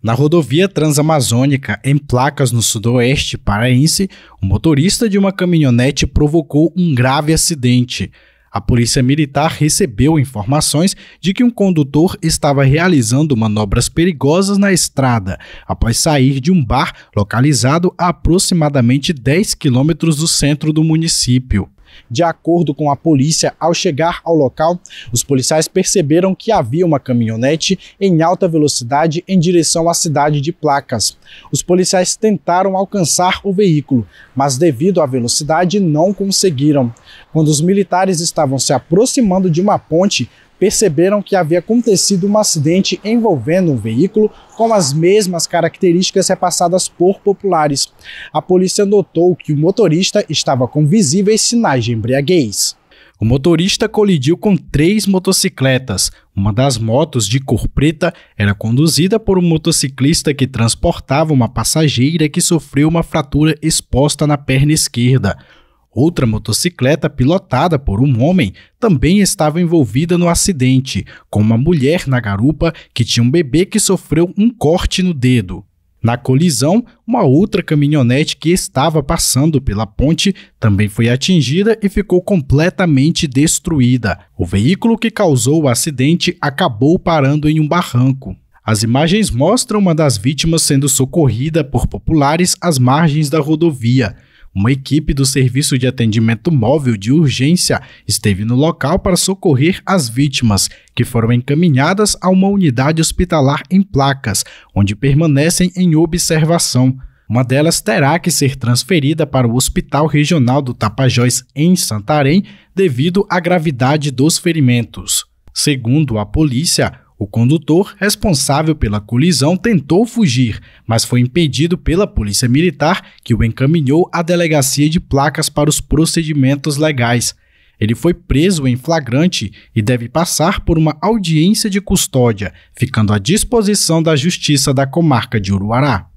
Na rodovia transamazônica, em placas no sudoeste paraense, o motorista de uma caminhonete provocou um grave acidente. A polícia militar recebeu informações de que um condutor estava realizando manobras perigosas na estrada após sair de um bar localizado a aproximadamente 10 quilômetros do centro do município. De acordo com a polícia, ao chegar ao local, os policiais perceberam que havia uma caminhonete em alta velocidade em direção à cidade de Placas. Os policiais tentaram alcançar o veículo, mas devido à velocidade não conseguiram. Quando os militares estavam se aproximando de uma ponte, perceberam que havia acontecido um acidente envolvendo um veículo com as mesmas características repassadas por populares. A polícia notou que o motorista estava com visíveis sinais de embriaguez. O motorista colidiu com três motocicletas. Uma das motos, de cor preta, era conduzida por um motociclista que transportava uma passageira que sofreu uma fratura exposta na perna esquerda. Outra motocicleta pilotada por um homem também estava envolvida no acidente, com uma mulher na garupa que tinha um bebê que sofreu um corte no dedo. Na colisão, uma outra caminhonete que estava passando pela ponte também foi atingida e ficou completamente destruída. O veículo que causou o acidente acabou parando em um barranco. As imagens mostram uma das vítimas sendo socorrida por populares às margens da rodovia. Uma equipe do Serviço de Atendimento Móvel de Urgência esteve no local para socorrer as vítimas, que foram encaminhadas a uma unidade hospitalar em placas, onde permanecem em observação. Uma delas terá que ser transferida para o Hospital Regional do Tapajós, em Santarém, devido à gravidade dos ferimentos. Segundo a polícia, o condutor, responsável pela colisão, tentou fugir, mas foi impedido pela polícia militar, que o encaminhou à delegacia de placas para os procedimentos legais. Ele foi preso em flagrante e deve passar por uma audiência de custódia, ficando à disposição da Justiça da Comarca de Uruará.